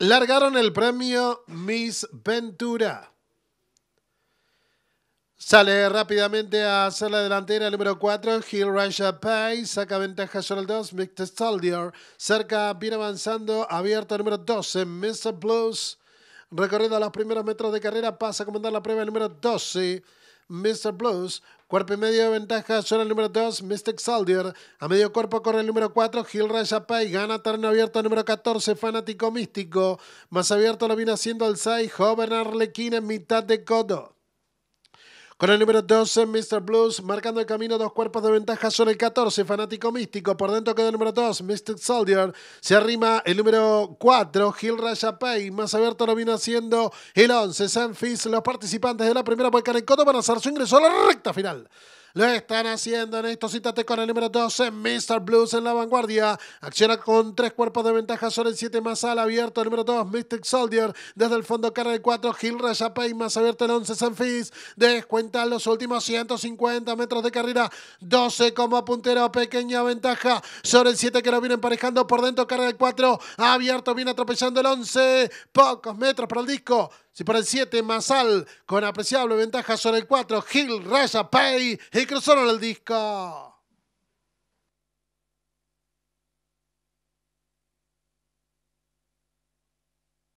largaron el premio Miss Ventura. Sale rápidamente a hacer la delantera el número 4, Hill Raja Pay. Saca ventaja sobre el 2, Soldier. Cerca, viene avanzando. Abierta número 12, Mr. Blues. Recorriendo los primeros metros de carrera, pasa a comandar la prueba el número 12. Mr. Blues. Cuerpo y medio de ventaja son el número 2, Mystic Soldier. A medio cuerpo corre el número 4, Gil y Gana terreno abierto el número 14, Fanático Místico. Más abierto lo viene haciendo el 6, Joven Arlequín en mitad de codo. Con el número 12, Mr. Blues, marcando el camino, dos cuerpos de ventaja sobre el 14, Fanático Místico. Por dentro queda el número 2, Mr. Soldier. Se arrima el número 4, Gil Raya Pay. Más abierto lo vino haciendo el 11, Sanfis. Los participantes de la primera vuelta en Coto van a hacer su ingreso a la recta final. Lo están haciendo, en esto, Cítate con el número 12, Mr. Blues en la vanguardia. Acciona con tres cuerpos de ventaja sobre el 7 más al abierto. El número 2, Mystic Soldier. Desde el fondo carga el 4, Gil Rayapay más abierto el 11, Sanfis. Descuenta los últimos 150 metros de carrera. 12 como puntero, pequeña ventaja sobre el 7 que lo viene emparejando. Por dentro carga el 4, abierto, viene atropellando el 11. Pocos metros para el disco. Si por el 7, Masal con apreciable ventaja sobre el 4, Gil, Raya, Pay y en el disco.